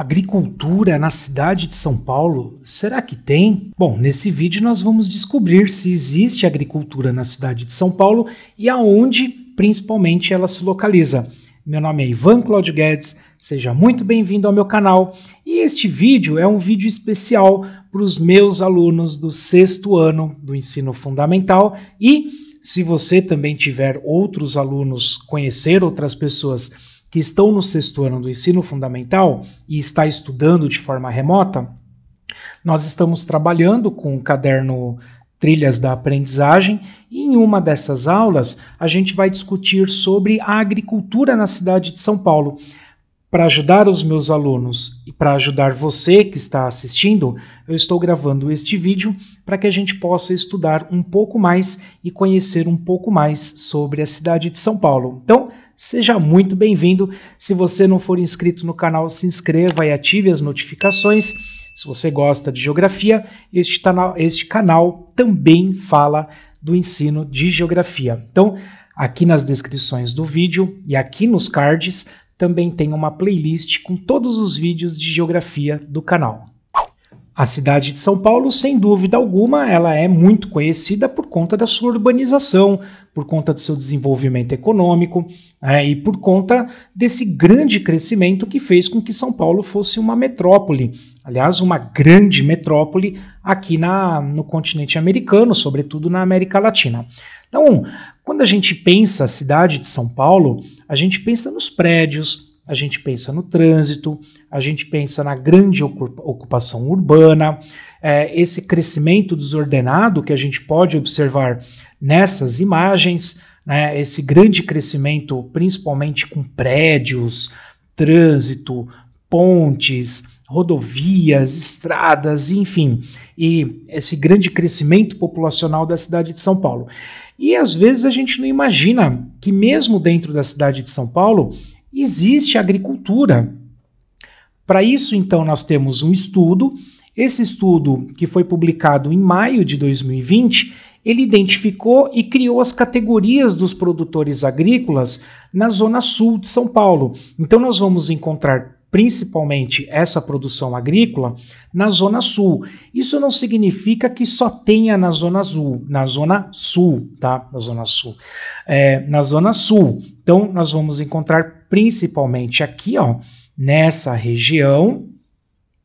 Agricultura na cidade de São Paulo? Será que tem? Bom, nesse vídeo nós vamos descobrir se existe agricultura na cidade de São Paulo e aonde principalmente ela se localiza. Meu nome é Ivan Claudio Guedes, seja muito bem-vindo ao meu canal e este vídeo é um vídeo especial para os meus alunos do sexto ano do ensino fundamental e se você também tiver outros alunos, conhecer outras pessoas que estão no sexto ano do ensino fundamental e está estudando de forma remota, nós estamos trabalhando com o caderno Trilhas da Aprendizagem e em uma dessas aulas a gente vai discutir sobre a agricultura na cidade de São Paulo. Para ajudar os meus alunos e para ajudar você que está assistindo, eu estou gravando este vídeo para que a gente possa estudar um pouco mais e conhecer um pouco mais sobre a cidade de São Paulo. Então, seja muito bem-vindo. Se você não for inscrito no canal, se inscreva e ative as notificações. Se você gosta de geografia, este, este canal também fala do ensino de geografia. Então, aqui nas descrições do vídeo e aqui nos cards também tem uma playlist com todos os vídeos de geografia do canal. A cidade de São Paulo, sem dúvida alguma, ela é muito conhecida por conta da sua urbanização, por conta do seu desenvolvimento econômico é, e por conta desse grande crescimento que fez com que São Paulo fosse uma metrópole, aliás, uma grande metrópole aqui na, no continente americano, sobretudo na América Latina. Então, quando a gente pensa a cidade de São Paulo, a gente pensa nos prédios, a gente pensa no trânsito, a gente pensa na grande ocupação urbana, é, esse crescimento desordenado que a gente pode observar nessas imagens, né, esse grande crescimento, principalmente com prédios, trânsito, pontes, rodovias, estradas, enfim, e esse grande crescimento populacional da cidade de São Paulo. E às vezes a gente não imagina que, mesmo dentro da cidade de São Paulo, existe agricultura. Para isso, então, nós temos um estudo. Esse estudo, que foi publicado em maio de 2020, ele identificou e criou as categorias dos produtores agrícolas na zona sul de São Paulo. Então, nós vamos encontrar principalmente essa produção agrícola, na Zona Sul. Isso não significa que só tenha na Zona Sul, na Zona Sul, tá? Na Zona Sul. É, na Zona Sul. Então, nós vamos encontrar principalmente aqui, ó, nessa região,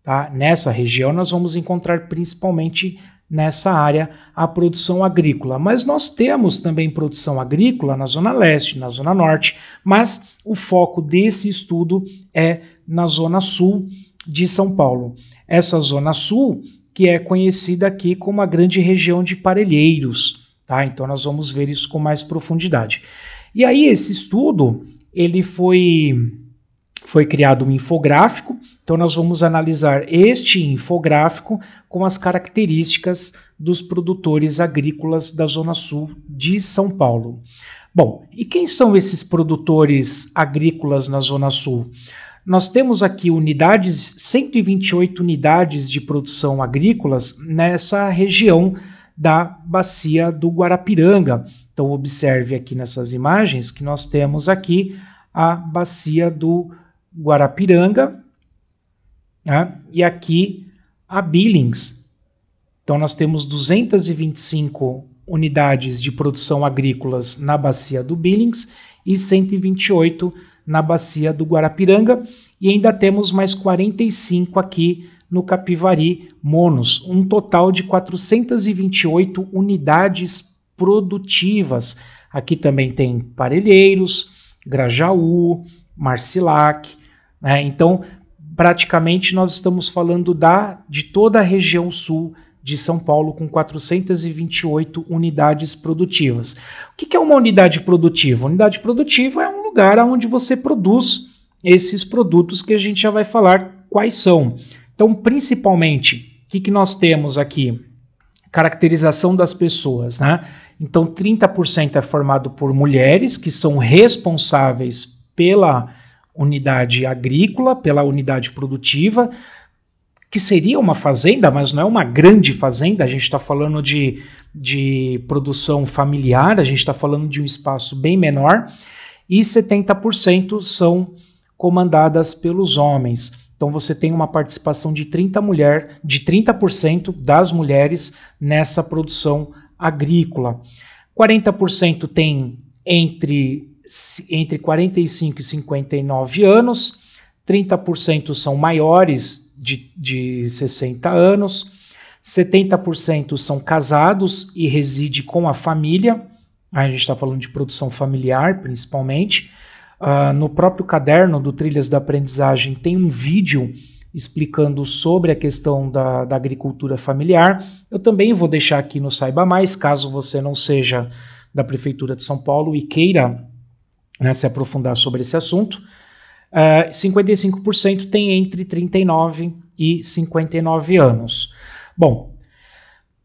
tá? Nessa região, nós vamos encontrar principalmente nessa área a produção agrícola. Mas nós temos também produção agrícola na Zona Leste, na Zona Norte, mas o foco desse estudo é na Zona Sul de São Paulo. Essa Zona Sul, que é conhecida aqui como a grande região de Parelheiros. Tá? Então nós vamos ver isso com mais profundidade. E aí esse estudo, ele foi, foi criado um infográfico então, nós vamos analisar este infográfico com as características dos produtores agrícolas da Zona Sul de São Paulo. Bom, e quem são esses produtores agrícolas na Zona Sul? Nós temos aqui unidades, 128 unidades de produção agrícolas nessa região da bacia do Guarapiranga. Então observe aqui nessas imagens que nós temos aqui a bacia do Guarapiranga, né? E aqui a Billings. Então nós temos 225 unidades de produção agrícolas na bacia do Billings e 128 na bacia do Guarapiranga e ainda temos mais 45 aqui no Capivari Monos, um total de 428 unidades produtivas. Aqui também tem Parelheiros, Grajaú, Marcilac, né? Então, praticamente nós estamos falando da de toda a região sul de São Paulo com 428 unidades produtivas. O que é uma unidade produtiva? Unidade produtiva é um lugar onde você produz esses produtos que a gente já vai falar quais são. Então, principalmente, o que, que nós temos aqui? Caracterização das pessoas, né? Então, 30% é formado por mulheres que são responsáveis pela unidade agrícola, pela unidade produtiva, que seria uma fazenda, mas não é uma grande fazenda, a gente está falando de, de produção familiar, a gente está falando de um espaço bem menor, e 70% são comandadas pelos homens. Então você tem uma participação de 30 mulher, de 30% das mulheres nessa produção agrícola. 40% tem entre entre 45 e 59 anos, 30% são maiores de, de 60 anos, 70% são casados e reside com a família. A gente está falando de produção familiar, principalmente. Uh, no próprio caderno do Trilhas da Aprendizagem tem um vídeo explicando sobre a questão da, da agricultura familiar. Eu também vou deixar aqui no Saiba Mais, caso você não seja da Prefeitura de São Paulo e queira né, se aprofundar sobre esse assunto. Uh, eh, 55% tem entre 39 e 59 anos. Bom,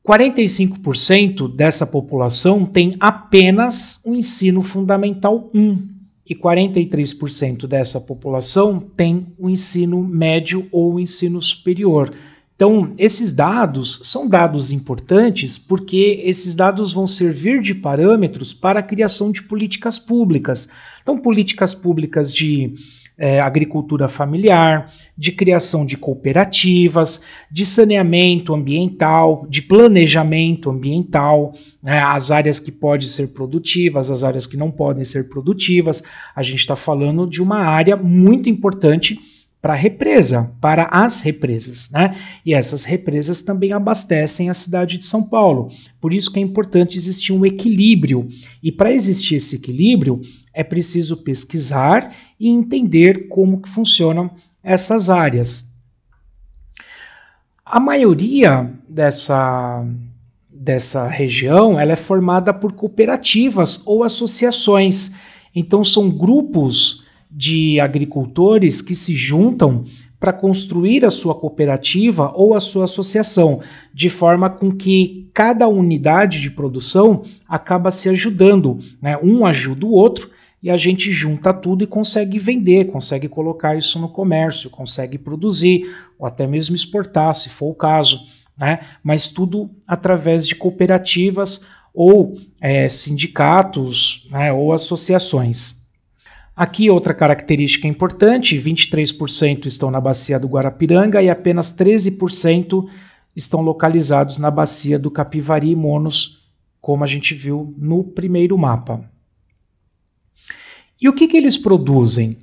45% dessa população tem apenas o ensino fundamental 1 e 43% dessa população tem o ensino médio ou o ensino superior. Então, esses dados são dados importantes porque esses dados vão servir de parâmetros para a criação de políticas públicas. Então, políticas públicas de é, agricultura familiar, de criação de cooperativas, de saneamento ambiental, de planejamento ambiental, né, as áreas que podem ser produtivas, as áreas que não podem ser produtivas. A gente está falando de uma área muito importante para a represa, para as represas, né? E essas represas também abastecem a cidade de São Paulo. Por isso que é importante existir um equilíbrio. E para existir esse equilíbrio, é preciso pesquisar e entender como que funcionam essas áreas. A maioria dessa dessa região, ela é formada por cooperativas ou associações. Então são grupos de agricultores que se juntam para construir a sua cooperativa ou a sua associação, de forma com que cada unidade de produção acaba se ajudando, né? um ajuda o outro e a gente junta tudo e consegue vender, consegue colocar isso no comércio, consegue produzir ou até mesmo exportar, se for o caso, né? mas tudo através de cooperativas ou é, sindicatos né? ou associações. Aqui outra característica importante, 23% estão na bacia do Guarapiranga e apenas 13% estão localizados na bacia do Capivari e Monos, como a gente viu no primeiro mapa. E o que, que eles produzem?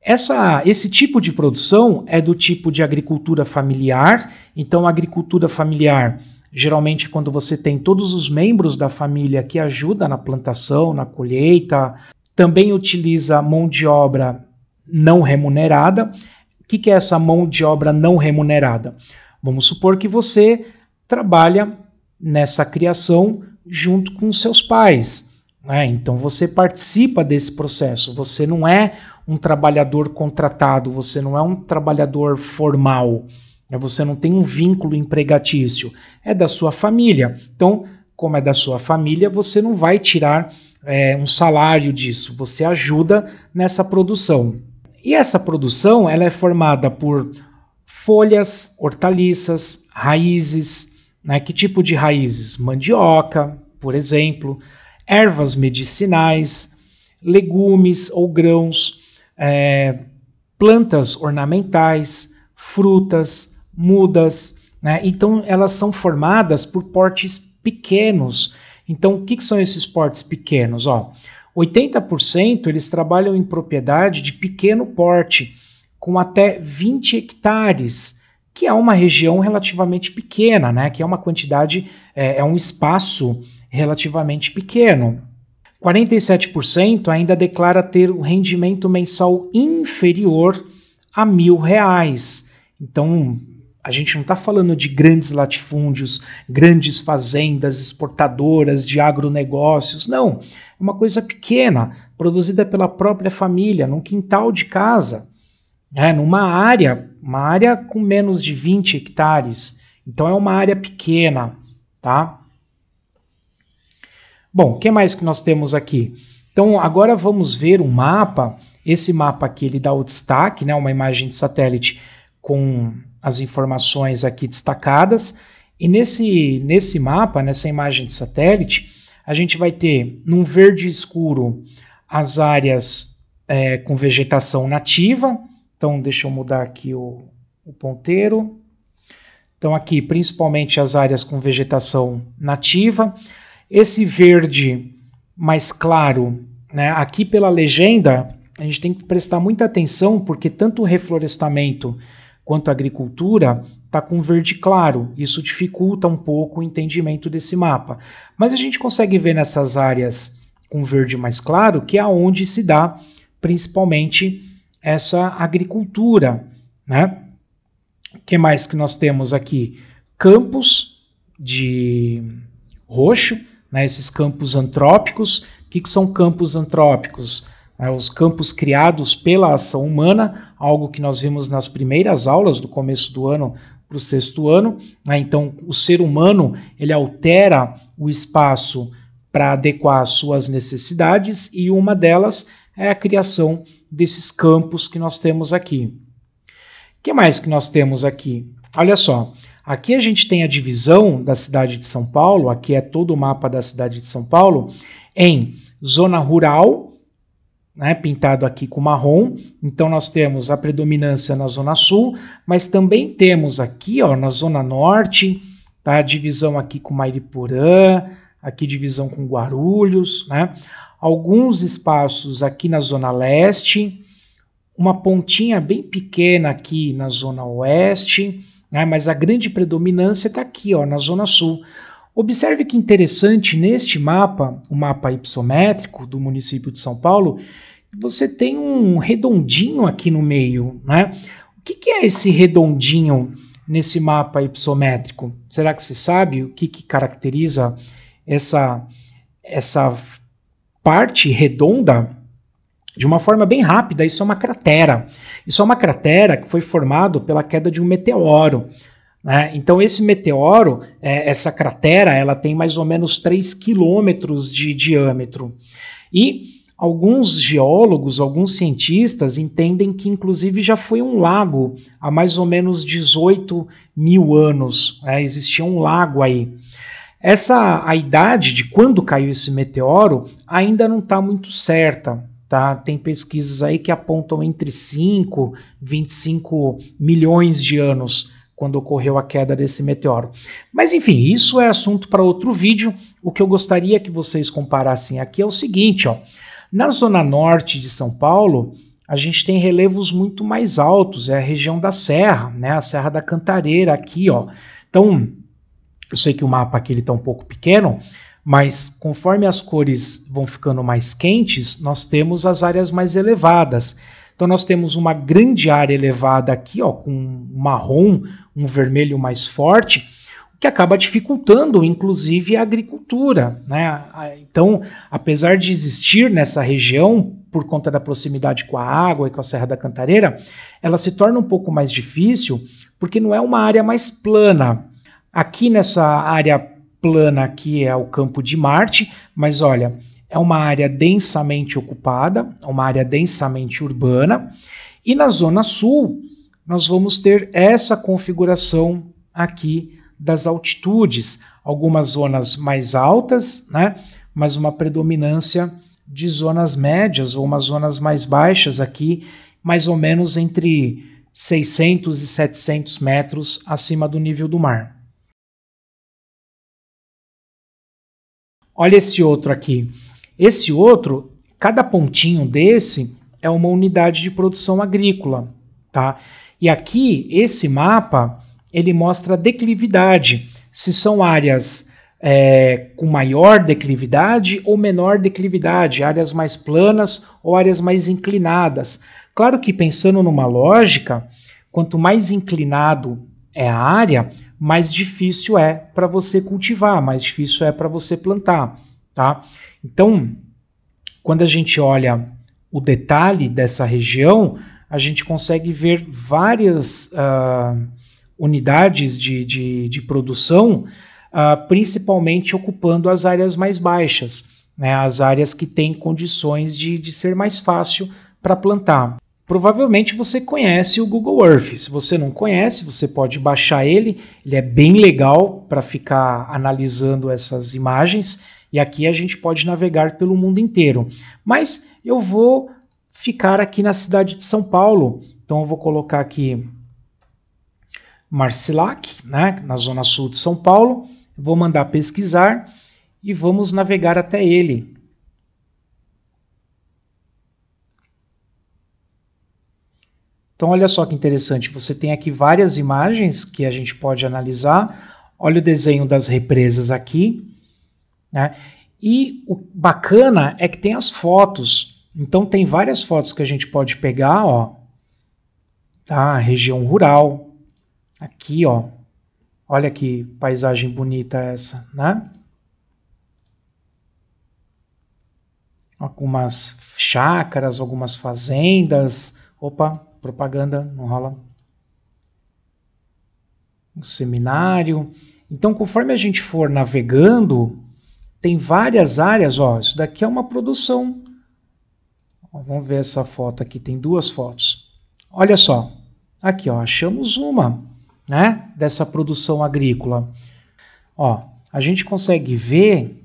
Essa, esse tipo de produção é do tipo de agricultura familiar. Então, a agricultura familiar geralmente quando você tem todos os membros da família que ajudam na plantação, na colheita, também utiliza mão de obra não remunerada. O que, que é essa mão de obra não remunerada? Vamos supor que você trabalha nessa criação junto com seus pais. Né? Então você participa desse processo, você não é um trabalhador contratado, você não é um trabalhador formal, né? você não tem um vínculo empregatício, é da sua família. Então, como é da sua família, você não vai tirar é, um salário disso, você ajuda nessa produção. E essa produção ela é formada por folhas, hortaliças, raízes, né? que tipo de raízes? Mandioca, por exemplo, ervas medicinais, legumes ou grãos, é, plantas ornamentais, frutas, mudas. Né? Então, elas são formadas por portes pequenos então, o que, que são esses portes pequenos? Ó, 80% eles trabalham em propriedade de pequeno porte, com até 20 hectares, que é uma região relativamente pequena, né? que é uma quantidade, é, é um espaço relativamente pequeno. 47% ainda declara ter um rendimento mensal inferior a mil reais. Então, a gente não está falando de grandes latifúndios, grandes fazendas exportadoras de agronegócios. Não. É uma coisa pequena, produzida pela própria família, num quintal de casa, né, numa área, uma área com menos de 20 hectares. Então é uma área pequena, tá? Bom, o que mais que nós temos aqui? Então agora vamos ver um mapa. Esse mapa aqui ele dá o destaque, né, uma imagem de satélite com as informações aqui destacadas. E nesse, nesse mapa, nessa imagem de satélite, a gente vai ter num verde escuro as áreas é, com vegetação nativa. Então, deixa eu mudar aqui o, o ponteiro. Então, aqui principalmente as áreas com vegetação nativa. Esse verde mais claro, né, aqui pela legenda, a gente tem que prestar muita atenção, porque tanto o reflorestamento quanto à agricultura, está com verde claro. Isso dificulta um pouco o entendimento desse mapa. Mas a gente consegue ver nessas áreas com verde mais claro que é onde se dá principalmente essa agricultura. Né? O que mais que nós temos aqui? Campos de roxo, né? esses campos antrópicos. O que, que são campos antrópicos? É, os campos criados pela ação humana, algo que nós vimos nas primeiras aulas do começo do ano para o sexto ano. Né? Então, o ser humano ele altera o espaço para adequar às suas necessidades e uma delas é a criação desses campos que nós temos aqui. O que mais que nós temos aqui? Olha só, aqui a gente tem a divisão da cidade de São Paulo, aqui é todo o mapa da cidade de São Paulo, em zona rural, né, pintado aqui com marrom. Então nós temos a predominância na zona sul, mas também temos aqui, ó, na zona norte, tá, a divisão aqui com Mairiporã, aqui divisão com Guarulhos, né? Alguns espaços aqui na zona leste, uma pontinha bem pequena aqui na zona oeste, né? mas a grande predominância está aqui, ó, na zona sul. Observe que interessante neste mapa, o mapa ipsométrico do município de São Paulo, você tem um redondinho aqui no meio, né? O que, que é esse redondinho nesse mapa ipsométrico? Será que se sabe o que, que caracteriza essa, essa parte redonda? de uma forma bem rápida, isso é uma cratera. Isso é uma cratera que foi formado pela queda de um meteoro. Né? Então, esse meteoro, é, essa cratera, ela tem mais ou menos 3 quilômetros de diâmetro. E Alguns geólogos, alguns cientistas entendem que, inclusive, já foi um lago há mais ou menos 18 mil anos. Né? Existia um lago aí. Essa a idade de quando caiu esse meteoro ainda não está muito certa. Tá? Tem pesquisas aí que apontam entre 5 e 25 milhões de anos quando ocorreu a queda desse meteoro. Mas enfim, isso é assunto para outro vídeo. O que eu gostaria que vocês comparassem aqui é o seguinte, ó. Na zona norte de São Paulo, a gente tem relevos muito mais altos, é a região da Serra, né? A Serra da Cantareira aqui, ó. Então, eu sei que o mapa aqui está um pouco pequeno, mas conforme as cores vão ficando mais quentes, nós temos as áreas mais elevadas. Então nós temos uma grande área elevada aqui, ó, com um marrom, um vermelho mais forte, que acaba dificultando, inclusive, a agricultura. Né? Então, apesar de existir nessa região, por conta da proximidade com a água e com a Serra da Cantareira, ela se torna um pouco mais difícil porque não é uma área mais plana. Aqui nessa área plana aqui é o campo de Marte, mas olha, é uma área densamente ocupada, é uma área densamente urbana, e na zona sul nós vamos ter essa configuração aqui das altitudes, algumas zonas mais altas, né? mas uma predominância de zonas médias ou umas zonas mais baixas aqui, mais ou menos entre 600 e 700 metros acima do nível do mar. Olha esse outro aqui. Esse outro, cada pontinho desse é uma unidade de produção agrícola, tá? E aqui esse mapa ele mostra a declividade, se são áreas é, com maior declividade ou menor declividade, áreas mais planas ou áreas mais inclinadas. Claro que pensando numa lógica, quanto mais inclinado é a área, mais difícil é para você cultivar, mais difícil é para você plantar, tá? Então, quando a gente olha o detalhe dessa região, a gente consegue ver várias uh, unidades de, de, de produção, uh, principalmente ocupando as áreas mais baixas, né, as áreas que têm condições de, de ser mais fácil para plantar. Provavelmente você conhece o Google Earth. Se você não conhece, você pode baixar ele. Ele é bem legal para ficar analisando essas imagens. E aqui a gente pode navegar pelo mundo inteiro. Mas eu vou ficar aqui na cidade de São Paulo. Então eu vou colocar aqui Marcilac, né, na zona sul de São Paulo. Vou mandar pesquisar e vamos navegar até ele. Então, olha só que interessante, você tem aqui várias imagens que a gente pode analisar. Olha o desenho das represas aqui. Né? E o bacana é que tem as fotos. Então, tem várias fotos que a gente pode pegar, ó. Tá? Região rural, Aqui, ó. Olha que paisagem bonita essa, né? Algumas chácaras, algumas fazendas. Opa, propaganda, não rola. Um seminário. Então, conforme a gente for navegando, tem várias áreas. Ó, isso daqui é uma produção. Ó, vamos ver essa foto aqui. Tem duas fotos. Olha só. Aqui, ó, achamos uma né, dessa produção agrícola. Ó, a gente consegue ver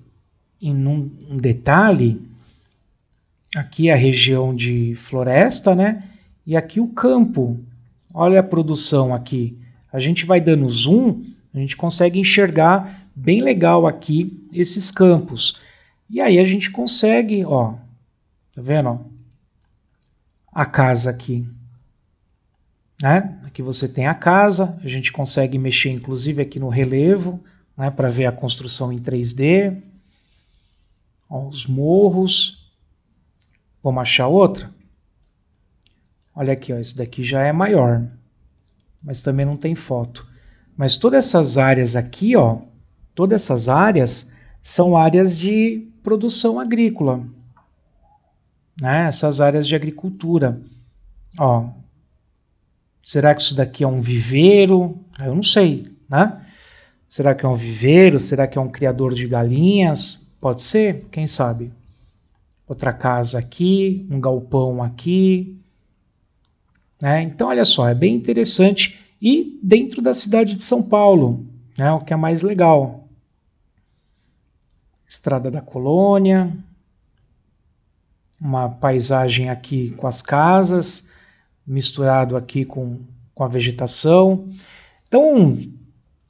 em um, um detalhe aqui a região de floresta, né? E aqui o campo. Olha a produção aqui. A gente vai dando zoom, a gente consegue enxergar bem legal aqui esses campos. E aí a gente consegue, ó, tá vendo? A casa aqui, né? Aqui você tem a casa, a gente consegue mexer inclusive aqui no relevo, né, para ver a construção em 3D. Ó, os morros. Vamos achar outra? Olha aqui, ó, esse daqui já é maior, mas também não tem foto. Mas todas essas áreas aqui, ó, todas essas áreas são áreas de produção agrícola, né? essas áreas de agricultura. Ó, Será que isso daqui é um viveiro? Ah, eu não sei, né? Será que é um viveiro? Será que é um criador de galinhas? Pode ser, quem sabe? Outra casa aqui, um galpão aqui. Né? Então, olha só, é bem interessante. E dentro da cidade de São Paulo, né? o que é mais legal. Estrada da Colônia, uma paisagem aqui com as casas misturado aqui com, com a vegetação. Então,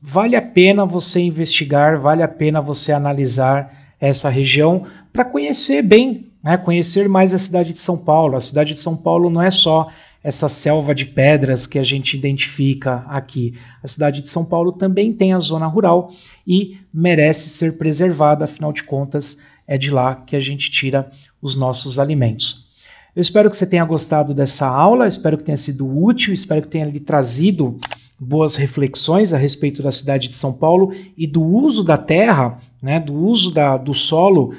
vale a pena você investigar, vale a pena você analisar essa região para conhecer bem, né? conhecer mais a cidade de São Paulo. A cidade de São Paulo não é só essa selva de pedras que a gente identifica aqui. A cidade de São Paulo também tem a zona rural e merece ser preservada, afinal de contas, é de lá que a gente tira os nossos alimentos. Eu espero que você tenha gostado dessa aula, espero que tenha sido útil, espero que tenha lhe trazido boas reflexões a respeito da cidade de São Paulo e do uso da terra, né, do uso da, do solo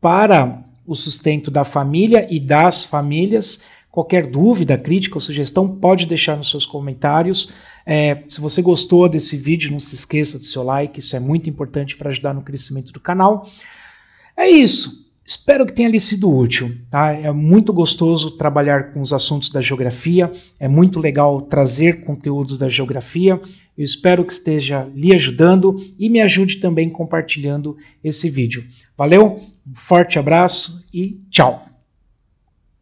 para o sustento da família e das famílias. Qualquer dúvida, crítica ou sugestão, pode deixar nos seus comentários. É, se você gostou desse vídeo, não se esqueça do seu like, isso é muito importante para ajudar no crescimento do canal. É isso. Espero que tenha lhe sido útil. Tá? É muito gostoso trabalhar com os assuntos da geografia, é muito legal trazer conteúdos da geografia. Eu espero que esteja lhe ajudando e me ajude também compartilhando esse vídeo. Valeu, um forte abraço e tchau!